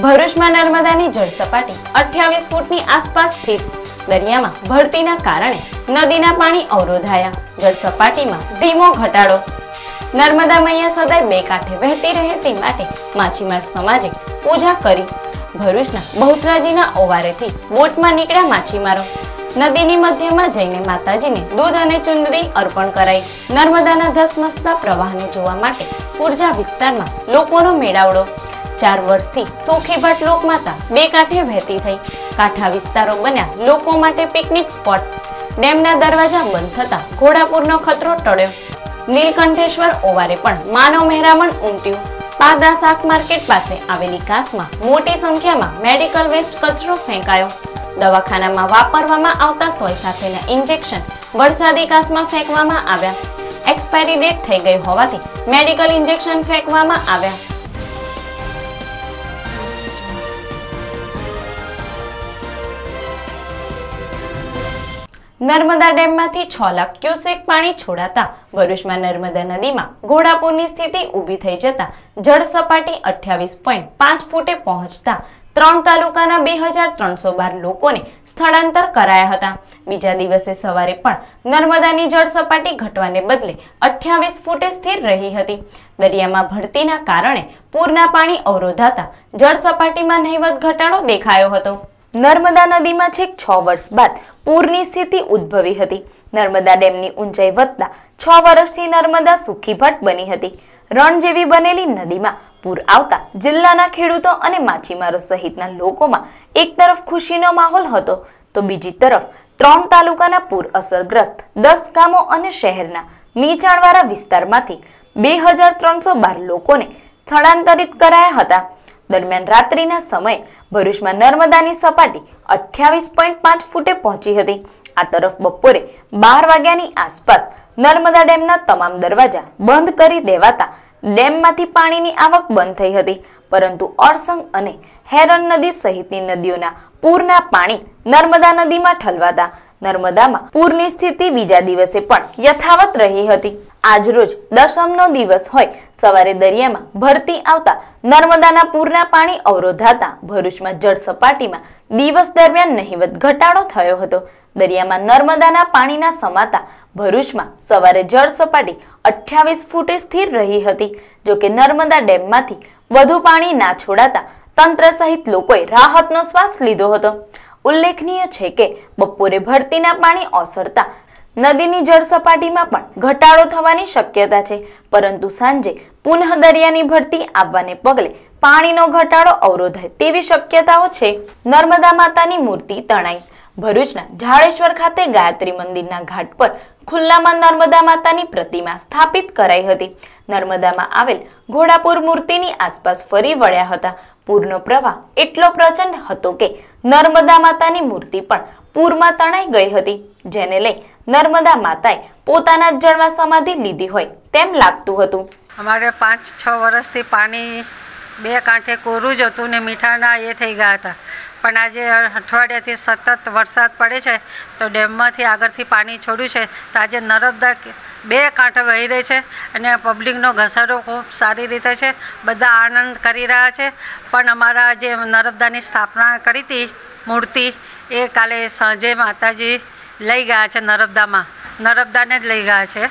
ભરૂચમાં નર્મદાની જળસપાટી સપાટી અઠ્યાવીસ ફૂટની આસપાસ સ્થિત દરિયામાં ભરતીના કારણે નદીના પાણી અવરોધાયા જળસપાટીમાં ધીમો ઘટાડો નર્મદા મૈયા સદાય બે કાંઠે વહેતી રહે તે માટે માછીમાર સમાજે પૂજા કરી ભરૂચના બહુચરાજીના ઓવારેથી બોટમાં નીકળ્યા માછીમારો નદીની મધ્યમાં જઈને માતાજીને દૂધ અને ચુંદડી અર્પણ કરાઈ નર્મદાના ધસમસતા પ્રવાહને જોવા માટે પૂર્જા વિસ્તારમાં લોકોનો મેળાવડો ચાર વર્ષથી સુખીભાટ લોકમાતા બે કાંઠે વહેતી થઈ કાંઠા વિસ્તારો બન્યા લોકો માટે પિકનિક સ્પોટ ડેમના દરવાજા બંધ થતા ઘોડાપુરનો ખતરો ટળ્યો નીલકંઠેશ્વર ઓવારે પણ માનવ મહેરામણ ઉમટ્યું પાદરા શાક માર્કેટ પાસે આવેલી કાસમાં મોટી સંખ્યામાં મેડિકલ વેસ્ટ કચરો ફેંકાયો દવાખાનામાં વાપરવામાં આવતા સોય સાથેના ઇન્જેક્શન વરસાદી કાસમાં ફેંકવામાં આવ્યા એક્સપાયરી ડેટ થઈ ગઈ હોવાથી મેડિકલ ઇન્જેક્શન ફેંકવામાં આવ્યા નર્મદા ડેમમાંથી છ લાખ ક્યુસેક પાણી છોડાતા ભરૂચમાં નર્મદા નદીમાં ઘોડાપુરની સ્થિતિ ઊભી થઈ જતા જળ સપાટી અઠ્યાવીસ પોઈન્ટ પાંચ ફૂટે પહોંચતા ત્રણ તાલુકાના બે હજાર ત્રણસો બાર લોકોને સ્થળાંતર કરાયા હતા બીજા દિવસે સવારે પણ નર્મદાની જળ સપાટી ઘટવાને બદલે અઠ્યાવીસ ફૂટે સ્થિર રહી હતી દરિયામાં ભરતીના કારણે પૂરના પાણી અવરોધાતા જળ સપાટીમાં નહીવત ઘટાડો દેખાયો હતો નર્મદા નદીમાં છેક છ વર્ષ બાદ પૂરની સ્થિતિ ઉદ્ભવી હતી નર્મદા ડેમની ઊંચાઈ વધતા છ વર્ષથી નર્મદા સુખી ભટ્ટ બની હતી રણ જેવી બનેલી નદીમાં પૂર આવતા જિલ્લાના ખેડૂતો અને માછીમારો સહિતના લોકોમાં એક તરફ ખુશીનો માહોલ હતો તો બીજી તરફ ત્રણ તાલુકાના પૂર અસરગ્રસ્ત દસ ગામો અને શહેરના નીચાણવાળા વિસ્તારમાંથી બે હજાર ત્રણસો બાર લોકોને સ્થળાંતરિત કરાયા હતા દરમિયાન રાત્રિના સમયે ભરૂચમાં નર્મદાની સપાટી અઠ્યાવીસ પોઈન્ટ પાંચ ફૂટે પહોંચી હતી આ તરફ બપોરે બાર વાગ્યાની આસપાસ નર્મદા ડેમના તમામ દરવાજા બંધ કરી દેવાતા ડેમમાંથી પાણીની આવક બંધ થઈ હતી પરંતુ અરસંગ અને હેરન નદી સહિતની નદીઓના પૂરના પાણી નર્મદા નદીમાં ઠલવાતા નર્મદામાં પૂરની સ્થિતિ બીજા દિવસે પણ યથાવત રહી હતી આજરોજ દશમનો દિવસ હોય સવારે દરિયામાં ભરતી આવતા નર્મદાના પૂરના પાણી અવરોધાતા ભરૂચમાં જળ સપાટીમાં દિવસ દરમિયાન નહીવત ઘટાડો થયો હતો દરિયામાં નર્મદાના પાણીના સમાતા ભરૂચમાં સવારે જળ સપાટી અઠ્યાવીસ ફૂટે સ્થિર રહી હતી જોકે નર્મદા ડેમમાંથી વધુ પાણી ના છોડાતા તંત્ર સહિત લોકોએ રાહતનો શ્વાસ લીધો હતો ઉલ્લેખનીય છે કે બપોરે ભરતીના પાણી ઓસરતા નદીની જળ સપાટીમાં પણ ઘટાડો થવાની શક્યતા છે પરંતુ સાંજે પુનઃ દરિયાની ભરતી આવવાને પગલે પાણીનો ઘટાડો અવરોધાય તેવી શક્યતાઓ છે નર્મદા માતાની મૂર્તિ તણાઈ ભરૂચના ઝાડેશ્વર ખાતે ગાયત્રી મંદિરના ઘાટ પર ખુલ્લામાં નર્મદા માતાની પ્રતિમા સ્થાપિત કરાઈ હતી નર્મદામાં આવેલ ઘોડાપુર મૂર્તિની આસપાસ ફરી વળ્યા હતા પૂરનો પ્રવાહ એટલો પ્રચંડ હતો કે નર્મદા માતાની મૂર્તિ પણ પૂરમાં તણાઈ ગઈ હતી જેને લઈ નર્મદા માતાએ પોતાના જ જળમાં સમાધિ લીધી હોય તેમ લાગતું હતું અમારે પાંચ છ વર્ષથી પાણી બે કાંઠે કોરું જ હતું ને મીઠાના એ થઈ ગયા હતા પણ આજે અઠવાડિયાથી સતત વરસાદ પડે છે તો ડેમમાંથી આગળથી પાણી છોડ્યું છે તો આજે નર્મદા બે કાંઠે વહી રહી છે અને પબ્લિકનો ઘસારો ખૂબ સારી રીતે છે બધા આનંદ કરી રહ્યા છે પણ અમારા જે નર્મદાની સ્થાપના કરી હતી મૂર્તિ એ કાલે સાંજે માતાજી લઈ ગયા છે નર્મદામાં નર્મદાને જ લઈ ગયા છે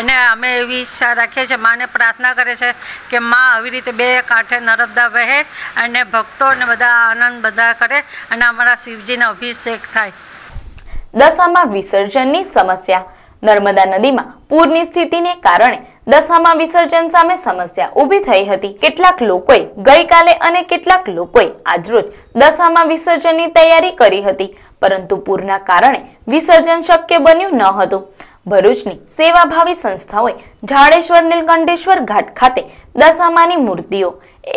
અને અમે એવી ઈચ્છા રાખીએ છીએ માને પ્રાર્થના કરે છે કે માં આવી રીતે બે કાંઠે નર્મદા વહે અને ભક્તો અને બધા આનંદ બધા કરે અને અમારા શિવજીનો અભિષેક થાય દશામાં વિસર્જનની સમસ્યા નર્મદા નદીમાં પૂરની સ્થિતિને કારણે દશામાં વિસર્જન સામે સમસ્યા ઊભી થઈ હતી કેટલાક લોકોએ ગઈકાલે અને કેટલાક લોકોએ આજરોજ દશામાં વિસર્જનની તૈયારી કરી હતી પરંતુ પૂરના કારણે વિસર્જન શક્ય બન્યું ન હતું ભરૂચની સેવાભાવી સંસ્થાઓએ જાડેશ્વર નીલકંઠેશ્વર ઘાટ ખાતે દશામાની મૂર્તિઓ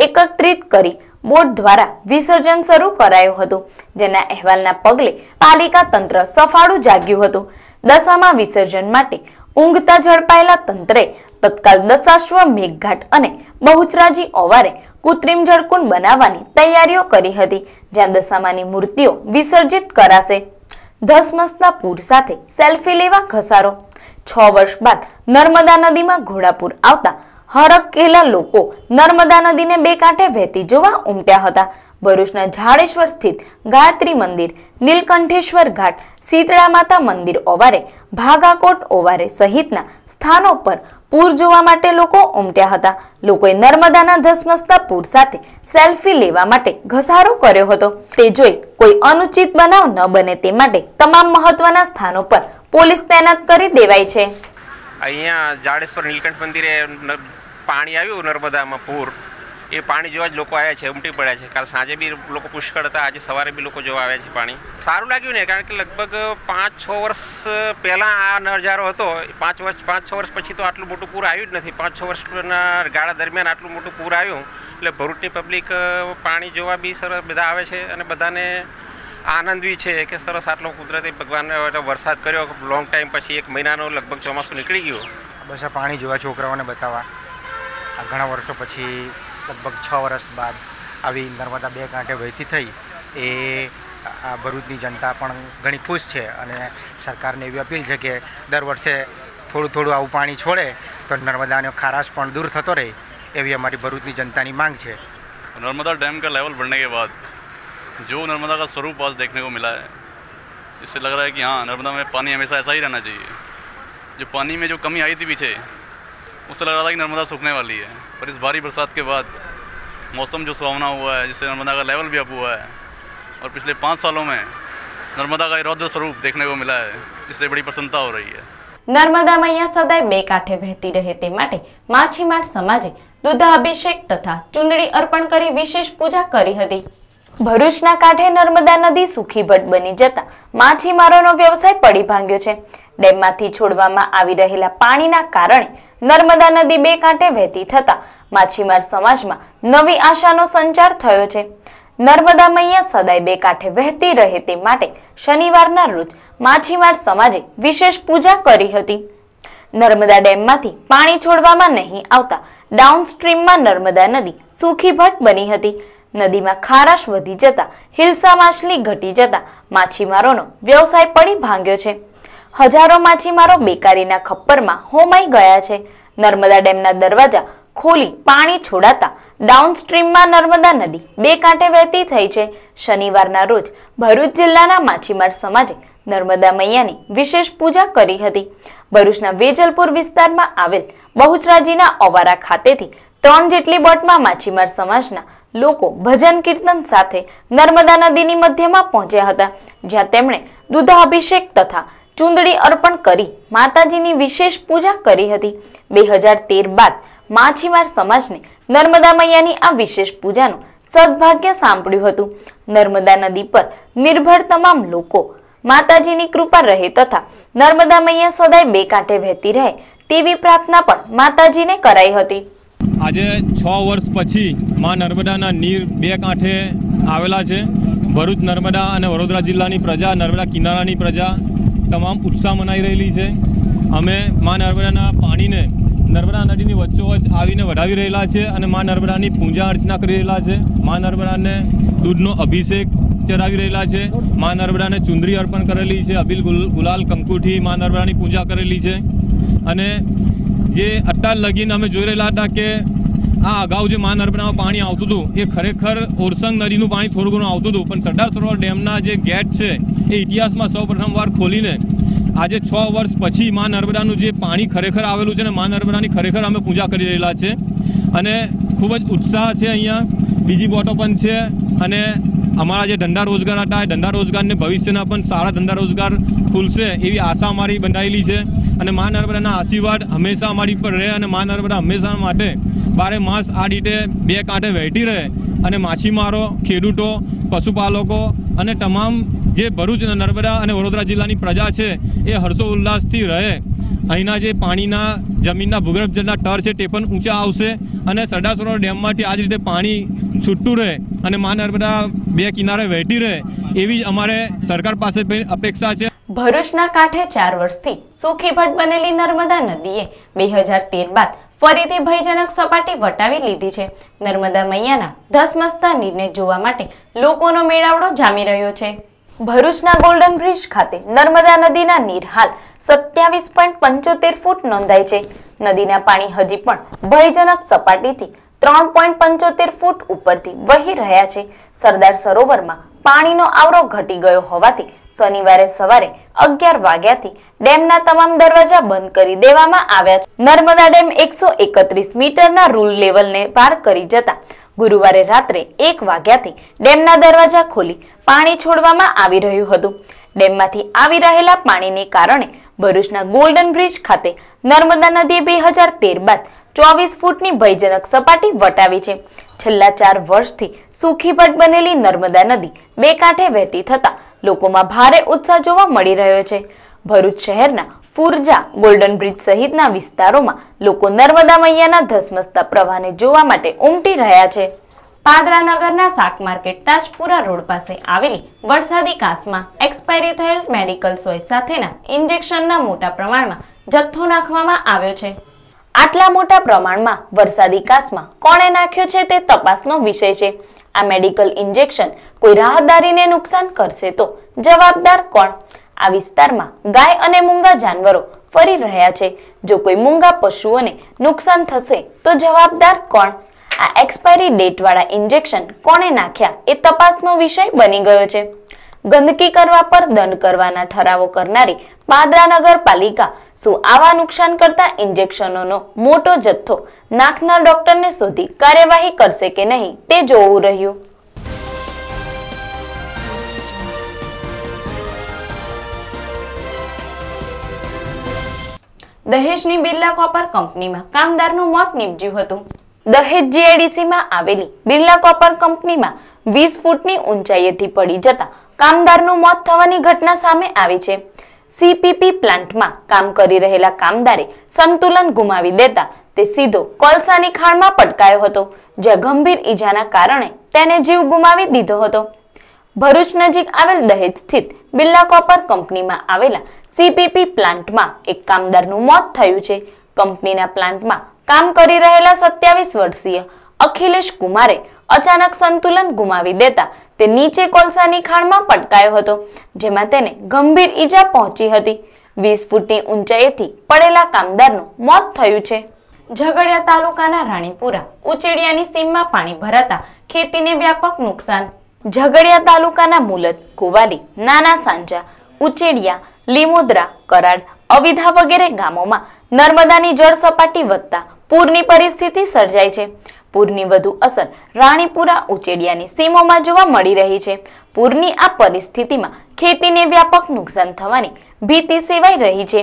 એકત્રિત કરી બોટ દ્વારા વિસર્જન શરૂ કરાયું હતું જેના અહેવાલના પગલે પાલિકા તંત્ર સફાળું જાગ્યું હતું દશામાં વિસર્જન માટે ઊંઘતા ઝડપાયેલા તંત્રે તત્કાલ દશાશ્વ મેઘઘાટ અને બહુચરાજી ઓવારે કૃત્રિમ જળકુંડ બનાવવાની તૈયારીઓ કરી હતી જ્યાં દશામાની મૂર્તિઓ વિસર્જિત કરાશે ધસમસના પૂર સાથે સેલ્ફી લેવા ઘસારો છ વર્ષ બાદ નર્મદા નદીમાં ઘોડાપુર આવતા હરકેલા લોકો નર્મદા નદીને બે કાંઠે વહેતી જોવા ઉમટ્યા હતા ભરૂચના ઝાડેશ્વર સ્થિત ગાયત્રી મંદિર નીલકંઠેશ્વર ઘાટ શીતળા માતા મંદિર ઓવારે ભાગાકોટ ઓવારે સહિતના સ્થાનો પર પૂર જોવા માટે લોકો ઉમટ્યા હતા લોકોએ નર્મદાના ધસમસતા પૂર સાથે સેલ્ફી લેવા માટે ઘસારો કર્યો હતો તે જોઈ કોઈ અનુચિત બનાવ ન બને તે માટે તમામ મહત્વના સ્થાનો પર પોલીસ તૈનાત કરી દેવાય છે અહીંયા જાડેશ્વર નીલકંઠ મંદિરે પાણી આવ્યું નર્મદામાં પૂર એ પાણી જોવા જ લોકો આવ્યા છે ઉમટી પડ્યા છે કાલ સાંજે બી લોકો પુષ્કળ હતા આજે સવારે બી લોકો જોવા આવ્યા છે પાણી સારું લાગ્યું ને કારણ કે લગભગ પાંચ છ વર્ષ પહેલાં આ નજારો હતો પાંચ વર્ષ પાંચ છ વર્ષ પછી તો આટલું મોટું પૂર આવ્યું જ નથી પાંચ છ વર્ષના ગાળા દરમિયાન આટલું મોટું પૂર આવ્યું એટલે ભરૂચની પબ્લિક પાણી જોવા બી સરસ બધા આવે છે અને બધાને આનંદ છે કે સરસ આટલો કુદરતી ભગવાનને વરસાદ કર્યો લોંગ ટાઈમ પછી એક મહિનાનો લગભગ ચોમાસું નીકળી ગયું બસ આ પાણી જોવા છોકરાઓને બતાવવા આ ઘણા વર્ષો પછી લગભગ છ વર્ષ બાદ આવી નર્મદા બે કાંઠે વહેતી થઈ એ આ ભરૂચની જનતા પણ ઘણી ખુશ છે અને સરકારને એવી અપીલ છે કે દર વર્ષે થોડું થોડું આવું પાણી છોડે તો નર્મદાનો ખારાશ પણ દૂર થતો રહે એવી અમારી ભરૂચની જનતાની માંગ છે नर्मदा डैम का लेवल बढ़ने के बाद जो नर्मदा સ્વરૂપ स्वरूप आज देखने को मिला है इससे लग रहा है कि हाँ नर्मदा में पानी हमेशा ऐसा ही रहना चाहिए जो पानी में जो कमी आई थी पीछे उससे लग रहा था कि नर्मदा सूखने वाली है पर इस भारी बरसात के बाद मौसम जो सुहावना हुआ है जिससे नर्मदा का लेवल भी अप हुआ है और पिछले पाँच सालों में नर्मदा का इरादा स्वरूप देखने को मिला है इससे बड़ी प्रसन्नता हो रही है નર્મદા મૈયા સદાય બે કાંઠે વહેતી રહે તે માટે માછીમાર સમાજે દૂધાભિષેક તથા ચુંદડી અર્પણ કરી વિશેષ પૂજા કરી હતી ભરૂચના કાંઠે નર્મદા નદી સુખીભટ બની જતા માછીમારોનો વ્યવસાય પડી ભાંગ્યો છે ડેમમાંથી છોડવામાં આવી રહેલા પાણીના કારણે નર્મદા નદી બે કાંઠે વહેતી થતા માછીમાર સમાજમાં નવી આશાનો સંચાર થયો છે નર્મદા મૈયા સદાય બે કાંઠે વહેતી રહે તે માટે શનિવારના રોજ માછીમાર સમાજે વિશેષ પૂજા કરી હતી નર્મદા ડેમમાંથી પાણી છોડવામાં નહીં આવતા ડાઉનસ્ટ્રીમમાં નર્મદા નદી સુખી ભટ્ટ બની હતી નદીમાં ખારાશ વધી જતા હિલસા માછલી ઘટી જતા માછીમારોનો વ્યવસાય પડી ભાંગ્યો છે હજારો માછીમારો બેકારીના ખપ્પરમાં હોમાઈ ગયા છે નર્મદા ડેમના દરવાજા ખોલી પાણી છોડાતા ડાઉનસ્ટ્રીમમાં નર્મદા નદી બે કાંઠે વહેતી થઈ છે શનિવારના રોજ ભરૂચ જિલ્લાના માછીમાર સમાજે નર્મદા મૈયાની વિશેષ પૂજા કરી હતી ભરૂચના વેજલપુર વિસ્તારમાં આવેલ બહુચરાજીના અવારા ખાતેથી ત્રણ જેટલી બોટમાં માછીમાર સમાજના લોકો ભજન કીર્તન સાથે નર્મદા નદીની મધ્યમાં પહોંચ્યા હતા જ્યાં તેમણે દૂધા અભિષેક તથા ચુંદડી અર્પણ કરી માતાજીની વિશેષ પૂજા કરી હતી બે હજાર તેર બાદ માછીમાર સમાજને નર્મદા મૈયાની આ વિશેષ પૂજાનું સદભાગ્ય સાંપડ્યું હતું નર્મદા નદી પર નિર્ભર તમામ લોકો માતાજીની કૃપા રહે તથા નર્મદા મૈયા સદાય બે કાંઠે વહેતી રહે તેવી પ્રાર્થના પણ માતાજીને કરાઈ હતી આજે છ વર્ષ પછી મા નર્મદાના નીર બે કાંઠે આવેલા છે ભરૂચ નર્મદા અને વડોદરા જિલ્લાની પ્રજા નર્મદા કિનારાની પ્રજા તમામ ઉત્સાહ મનાઈ રહેલી છે અમે મા નર્મદાના પાણીને નર્મદા નદીની વચ્ચોવચ્ચ આવીને વધાવી રહેલા છે અને મા નર્મદાની પૂજા અર્ચના કરી રહેલા છે મા નર્મદાને દૂધનો અભિષેક ચરાવી રહેલા છે મા નર્મદાને ચુંદરી અર્પણ કરેલી છે અબિલ ગુલાલ કંકુઠી મા નર્મદાની પૂજા કરેલી છે અને જે અત્યાર લગીન અમે જોઈ રહેલા હતા કે આ અગાઉ જે માન અર્પણામાં પાણી આવતું હતું એ ખરેખર ઓરસંગ નદીનું પાણી થોડું ઘણું આવતું હતું પણ સરદાર સરોવર ડેમના જે ગેટ છે એ ઇતિહાસમાં સૌ પ્રથમવાર ખોલીને આજે છ વર્ષ પછી મા નર્મદાનું જે પાણી ખરેખર આવેલું છે અને મા નર્મદાની ખરેખર અમે પૂજા કરી રહેલા છે અને ખૂબ જ ઉત્સાહ છે અહીંયા બીજી બોટો પણ છે અને અમારા જે ધંધા રોજગાર હતા એ ધંધા રોજગારને ભવિષ્યના પણ સારા ધંધા રોજગાર ખુલશે એવી આશા અમારી બંધાયેલી છે અને મા નર્મદાના આશીર્વાદ હંમેશા અમારી પર રહે અને મા નર્મદા હંમેશા માટે બારે માસ આ રીતે બે કાંઠે વહેતી રહે અને માછીમારો ખેડૂતો પશુપાલકો અને તમામ જે ભરૂચ નર્મદા અને વડોદરા જિલ્લાની પ્રજા છે એ હર્ષો ઉલ્લાસથી રહે અહીંના જે પાણીના જમીનના ભૂગર્ભ જળના ટર છે તે પણ ઊંચા આવશે અને સરદાર સરોવર ડેમમાંથી આ જ રીતે પાણી છૂટતું રહે અને મા નર્મદા બે કિનારે વહેતી રહે એવી અમારે સરકાર પાસે અપેક્ષા છે ભરૂચના કાંઠે ચાર વર્ષથી સુખી ભટ્ટ બનેલી નર્મદા નદીએ બે હજાર તેર બાદ ફરીથી ભયજનક સપાટી વટાવી લીધી છે નર્મદા મૈયાના ધસમસતા નીરને જોવા માટે લોકોનો મેળાવડો જામી રહ્યો છે ભરૂચના ગોલ્ડન બ્રિજ ખાતે નર્મદા નદીના નીર હાલ સત્યાવીસ પોઈન્ટ પંચોતેર ફૂટ નોંધાય છે નદીના પાણી હજી પણ ભયજનક સપાટીથી ત્રણ પોઈન્ટ પંચોતેર ફૂટ ઉપરથી વહી રહ્યા છે સરદાર સરોવરમાં પાણીનો આવરો ઘટી ગયો હોવાથી શનિવારે સવારે અગિયાર વાગ્યાથી ડેમના તમામ દરવાજા બંધ કરી દેવામાં આવ્યા છે નર્મદા ડેમ એકસો એકત્રીસ મીટરના રૂલ લેવલને પાર કરી જતા ગુરુવારે રાત્રે એક વાગ્યાથી ડેમના દરવાજા ખોલી પાણી છોડવામાં આવી રહ્યું હતું ડેમમાંથી આવી રહેલા પાણીને કારણે ભરૂચના ગોલ્ડન બ્રિજ ખાતે નર્મદા નદીએ બે હજાર તેર બાદ ચોવીસ ફૂટની ભયજનક સપાટી વટાવી છે છેલ્લા ચાર વર્ષથી સુખીભટ બનેલી નર્મદા નદી બે કાંઠે વહેતી થતાં લોકોમાં ભારે ઉત્સાહ જોવા મળી રહ્યો છે ભરૂચ શહેરના ફુરજા ગોલ્ડન બ્રિજ સહિતના વિસ્તારોમાં લોકો નર્મદા મૈયાના ધસમસતા પ્રવાહને જોવા માટે ઉમટી રહ્યા છે પાદરા નગરના શાક માર્કેટ તાજપુરા રોડ પાસે આવેલી વરસાદી કાસમાં એક્સપાયરી થયેલ મેડિકલ સોય સાથેના ઇન્જેક્શનના મોટા પ્રમાણમાં જથ્થો નાખવામાં આવ્યો છે આટલા મોટા પ્રમાણમાં વરસાદી કાસમાં કોણે નાખ્યો છે તે તપાસનો વિષય છે આ મેડિકલ ઇન્જેક્શન કોઈ રાહદારીને નુકસાન કરશે તો જવાબદાર કોણ આ વિસ્તારમાં ગાય અને મૂંગા જાનવરો ફરી રહ્યા છે જો કોઈ મૂંગા પશુઓને નુકસાન થશે તો જવાબદાર કોણ આ એક્સપાયરી ડેટવાળા ઇન્જેક્શન કોણે નાખ્યા એ તપાસનો વિષય બની ગયો છે ગંદકી કરવા પર દંડ કરવાના ઠરાવો કરનારી પાદરા નગરપાલિકા શું આવા નુકસાન કરતા ઇન્જેક્શનોનો મોટો જથ્થો નાખનાર ડોક્ટરને શોધી કાર્યવાહી કરશે કે નહીં તે જોવું રહ્યું દહેજની બિરલા કોપર કંપનીમાં કામદારનું મોત નીપજ્યું હતું દહેજ જીઆઈડીસીમાં આવેલી બિરલા કોપર કંપનીમાં વીસ ફૂટની ઊંચાઈએથી પડી જતા કામદારનું મોત થવાની ઘટના સામે આવી છે સીપીપી પ્લાન્ટમાં કામ કરી રહેલા કામદારે સંતુલન ગુમાવી દેતા તે સીધો કોલસાની ખાણમાં પટકાયો હતો જ્યાં ગંભીર ઈજાના કારણે તેને જીવ ગુમાવી દીધો હતો ભરૂચ નજીક આવેલ દહેજ સ્થિત બિરલા કોપર કંપનીમાં આવેલા સીપીપી પ્લાન્ટમાં એક કામદારનું મોત થયું છે કંપનીના પ્લાન્ટમાં કામ કરી રહેલા સત્યાવીસ વર્ષીય અખિલેશ કુમારે અચાનક સંતુલન ગુમાવી દેતા તે નીચે કોલસાની ખાણમાં પટકાયો હતો જેમાં તેને ગંભીર ઈજા પહોંચી હતી વીસ ફૂટની ઊંચાઈથી પડેલા કામદારનું મોત થયું છે ઝઘડિયા તાલુકાના રાણીપુરા ઉચેડિયાની સીમમાં પાણી ભરાતા ખેતીને વ્યાપક નુકસાન ઝઘડિયા તાલુકાના મુલત કુવાલી નાના સાંજા ઉચેડિયા લીમોદરા કરાડ અવિધા વગેરે ગામોમાં નર્મદાની જળ સપાટી વધતા પૂરની પરિસ્થિતિ સર્જાય છે પૂરની વધુ અસર રાણીપુરા ઉચેડિયાની સીમોમાં જોવા મળી રહી છે પૂરની આ પરિસ્થિતિમાં ખેતીને વ્યાપક નુકસાન થવાની ભીતિ સેવાઈ રહી છે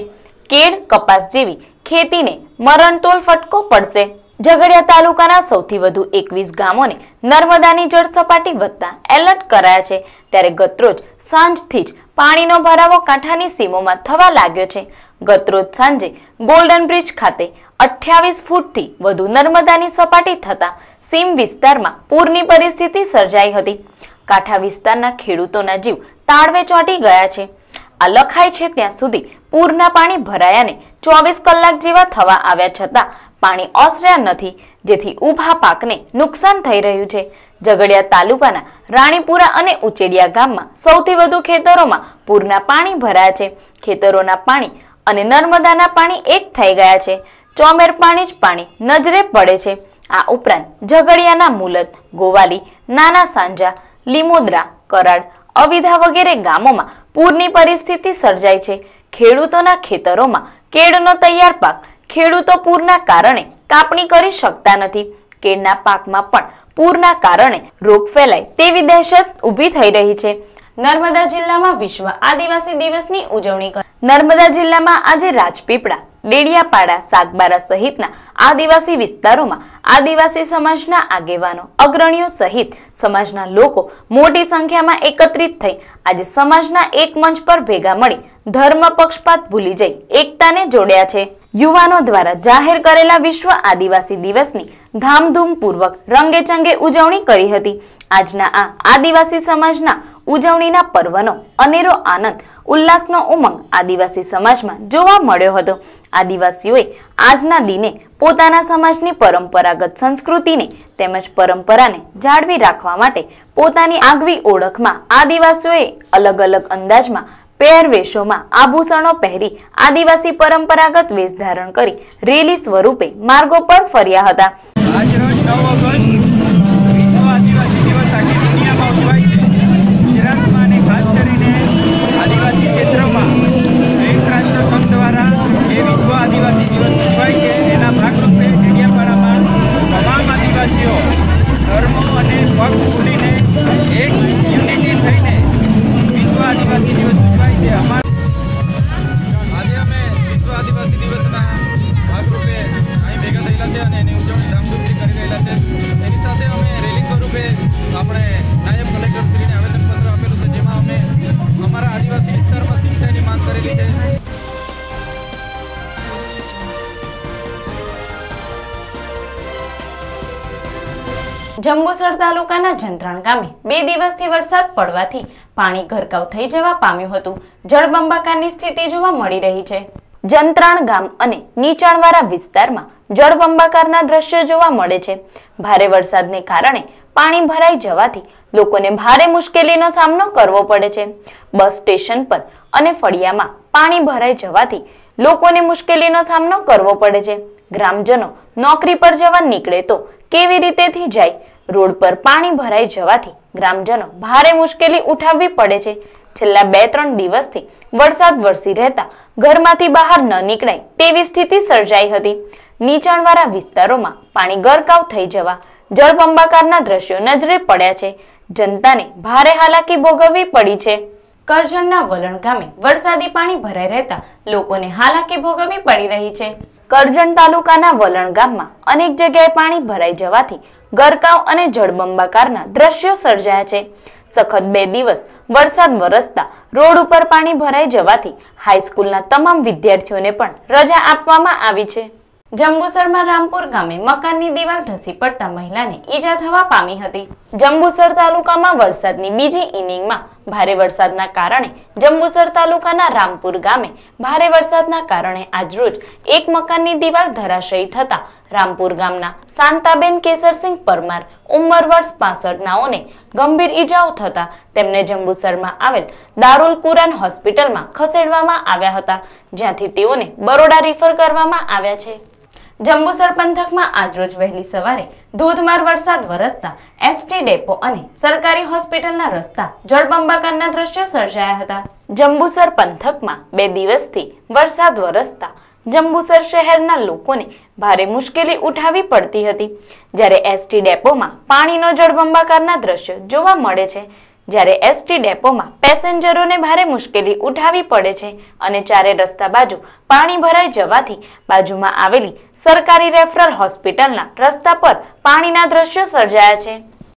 કેળ કપાસ જેવી ખેતીને મરણતોલ ફટકો પડશે ઝઘડિયા તાલુકાના સૌથી વધુ એકવીસ ગામોને નર્મદાની જળ સપાટી વધતા એલર્ટ કરાયા છે ત્યારે ગતરોજ સાંજથી જ પાણીનો ભરાવો કાંઠાની સીમોમાં થવા લાગ્યો છે ગતરોજ સાંજે ગોલ્ડન બ્રિજ ખાતે અઠ્યાવીસ ફૂટથી વધુ નર્મદાની સપાટી થતાં સીમ વિસ્તારમાં પૂરની પરિસ્થિતિ સર્જાઈ હતી કાંઠા વિસ્તારના ખેડૂતોના જીવ તાળવે ચોંટી ગયા છે આ લખાય છે ત્યાં સુધી પૂરના પાણી ભરાયાને ચોવીસ કલાક જેવા થવા આવ્યા છતાં પાણી ઓસર્યા નથી જેથી ઊભા પાકને નુકસાન થઈ રહ્યું છે ઝઘડિયા તાલુકાના રાણીપુરા અને ઉચેડિયા ગામમાં સૌથી વધુ ખેતરોમાં પૂરના પાણી ભરાયા છે ખેતરોના પાણી અને નર્મદાના પાણી એક થઈ ગયા છે ચોમેર પાણી જ પાણી નજરે પડે છે આ ઉપરાંત ઝઘડિયાના મુલત ગોવાલી નાના સાંજા લીમોદરા કરાડ અવિધા વગેરે ગામોમાં પૂરની પરિસ્થિતિ સર્જાય છે ખેડૂતોના ખેતરોમાં કેળનો તૈયાર પાક ખેડૂતો પૂરના કારણે કાપણી કરી શકતા નથી કેળના પાકમાં પણ પૂરના કારણે રોગ ફેલાય તેવી દહેશત ઊભી થઈ રહી છે નર્મદા જિલ્લામાં વિશ્વ આદિવાસી દિવસની ઉજવણી નર્મદા જિલ્લામાં આજે રાજપીપળા ડેડિયાપાડા સાગબારા સહિતના આદિવાસી વિસ્તારોમાં આદિવાસી સમાજના આગેવાનો અગ્રણીઓ સહિત સમાજના લોકો મોટી સંખ્યામાં એકત્રિત થઈ આજે સમાજના એક મંચ પર ભેગા મળી ધર્મ પક્ષપાત ભૂલી જઈ એકતાને જોડ્યા છે યુવાનો દ્વારા જાહેર કરેલા વિશ્વ આદિવાસી દિવસની ધામધૂમપૂર્વક ચંગે ઉજવણી કરી હતી આજના આ આદિવાસી સમાજના ઉજવણીના પર્વનો અનેરો આનંદ ઉલ્લાસનો ઉમંગ આદિવાસી સમાજમાં જોવા મળ્યો હતો આદિવાસીઓએ આજના દિને પોતાના સમાજની પરંપરાગત સંસ્કૃતિને તેમજ પરંપરાને જાળવી રાખવા માટે પોતાની આગવી ઓળખમાં આદિવાસીઓએ અલગ અલગ અંદાજમાં પહેરવેશોમાં આભૂષણો પહેરી આદિવાસી પરંપરાગત વેશ ધારણ કરી રેલી સ્વરૂપે માર્ગો પર ફર્યા હતા આદિવાસી દિવસ ઉજવાય છે એના ભાગરૂપે જંબુસર તાલુકાના જંત્રણ ગામે બે દિવસથી વરસાદ પડવાથી પાણી ઘરકાવ થઈ જવા પામ્યું હતું જળબંબાકારની સ્થિતિ જોવા મળી રહી છે જંત્રાણ ગામ અને નીચાણવાળા વિસ્તારમાં જળબંબાકારના દ્રશ્યો જોવા મળે છે ભારે વરસાદને કારણે પાણી ભરાઈ જવાથી લોકોને ભારે મુશ્કેલીનો સામનો કરવો પડે છે બસ સ્ટેશન પર અને ફળિયામાં પાણી ભરાઈ જવાથી લોકોને મુશ્કેલીનો સામનો કરવો પડે છે ગ્રામજનો નોકરી પર જવા નીકળે તો કેવી રીતેથી જાય રોડ પર પાણી ભરાઈ જવાથી ગ્રામજનો ભારે મુશ્કેલી ઉઠાવવી પડે છે છેલ્લા બે ત્રણ દિવસથી વરસાદ વરસી રહેતા ઘરમાંથી બહાર ન નીકળાય તેવી સ્થિતિ સર્જાઈ હતી નીચાણવાળા વિસ્તારોમાં પાણી ગરકાવ થઈ જવા જળબંબાકારના દ્રશ્યો નજરે પડ્યા છે જનતાને ભારે હાલાકી ભોગવવી પડી છે કરજણના વલણ ગામે વરસાદી પાણી ભરાઈ રહેતા લોકોને હાલાકી ભોગવવી પડી રહી છે કરજણ તાલુકાના વલણ ગામમાં અનેક જગ્યાએ પાણી ભરાઈ જવાથી ગરકાવ અને જળબંબાકારના દ્રશ્યો સર્જાયા છે સખત બે દિવસ વરસાદ વરસતા રોડ ઉપર પાણી ભરાઈ જવાથી હાઈસ્કૂલના તમામ વિદ્યાર્થીઓને પણ રજા આપવામાં આવી છે જંબુસરમાં રામપુર ગામે મકાનની દિવાલ ધસી પડતા મહિલાને ઈજા થવા પામી હતી જંબુસર તાલુકામાં વરસાદની બીજી ઇનિંગમાં ભારે વરસાદના કારણે જંબુસર તાલુકાના રામપુર ગામે ભારે વરસાદના કારણે આજરોજ એક મકાનની દિવાલ ધરાશયી થતા રામપુર ગામના શાંતાબેન કેસરસિંહ પરમાર ઉંમર વર્ષ પાસઠનાઓને ગંભીર ઈજાઓ થતા તેમને જંબુસરમાં આવેલ દારૂલ કુરાન હોસ્પિટલમાં ખસેડવામાં આવ્યા હતા જ્યાંથી તેઓને બરોડા રિફર કરવામાં આવ્યા છે જંબુસર પંથકમાં આજરોજ વહેલી સવારે ધોધમાર વરસાદ વરસતા એસટી ડેપો અને સરકારી હોસ્પિટલના રસ્તા જળબંબાકારના દ્રશ્યો સર્જાયા હતા જંબુસર પંથકમાં બે દિવસથી વરસાદ વરસતા જંબુસર શહેરના લોકોને ભારે મુશ્કેલી ઉઠાવી પડતી હતી જ્યારે એસટી ડેપોમાં પાણીનો જળબંબાકારના દ્રશ્યો જોવા મળે છે જ્યારે એસટી ડેપોમાં પેસેન્જરોને ભારે મુશ્કેલી ઉઠાવી પડે છે અને ચારે રસ્તા બાજુ પાણી ભરાઈ જવાથી બાજુમાં આવેલી સરકારી રેફરલ હોસ્પિટલના રસ્તા પર પાણીના દ્રશ્યો સર્જાયા છે